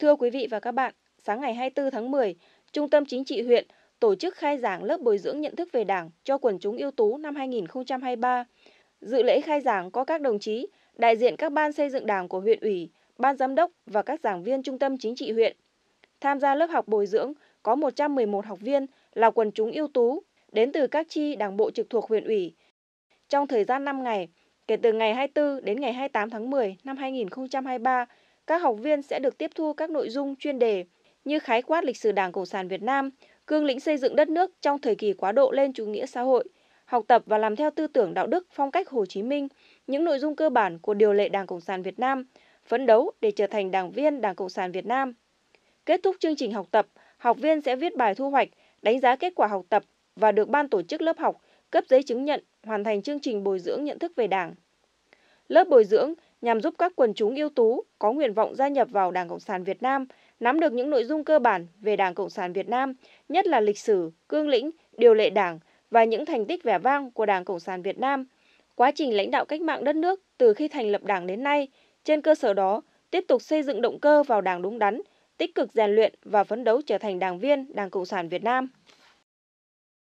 Thưa quý vị và các bạn, sáng ngày 24 tháng 10, Trung tâm Chính trị huyện tổ chức khai giảng lớp bồi dưỡng nhận thức về Đảng cho quần chúng ưu tú năm 2023. Dự lễ khai giảng có các đồng chí, đại diện các ban xây dựng Đảng của huyện ủy, ban giám đốc và các giảng viên Trung tâm Chính trị huyện. Tham gia lớp học bồi dưỡng có 111 học viên là quần chúng ưu tú đến từ các chi đảng bộ trực thuộc huyện ủy. Trong thời gian 5 ngày, kể từ ngày 24 đến ngày 28 tháng 10 năm 2023, các học viên sẽ được tiếp thu các nội dung chuyên đề như khái quát lịch sử Đảng Cộng sản Việt Nam, cương lĩnh xây dựng đất nước trong thời kỳ quá độ lên chủ nghĩa xã hội, học tập và làm theo tư tưởng đạo đức phong cách Hồ Chí Minh, những nội dung cơ bản của điều lệ Đảng Cộng sản Việt Nam, phấn đấu để trở thành đảng viên Đảng Cộng sản Việt Nam. Kết thúc chương trình học tập, học viên sẽ viết bài thu hoạch, đánh giá kết quả học tập và được ban tổ chức lớp học cấp giấy chứng nhận hoàn thành chương trình bồi dưỡng nhận thức về Đảng. Lớp bồi dưỡng nhằm giúp các quần chúng ưu tú có nguyện vọng gia nhập vào Đảng Cộng sản Việt Nam nắm được những nội dung cơ bản về Đảng Cộng sản Việt Nam, nhất là lịch sử, cương lĩnh, điều lệ Đảng và những thành tích vẻ vang của Đảng Cộng sản Việt Nam. Quá trình lãnh đạo cách mạng đất nước từ khi thành lập Đảng đến nay, trên cơ sở đó tiếp tục xây dựng động cơ vào Đảng đúng đắn, tích cực rèn luyện và phấn đấu trở thành đảng viên Đảng Cộng sản Việt Nam.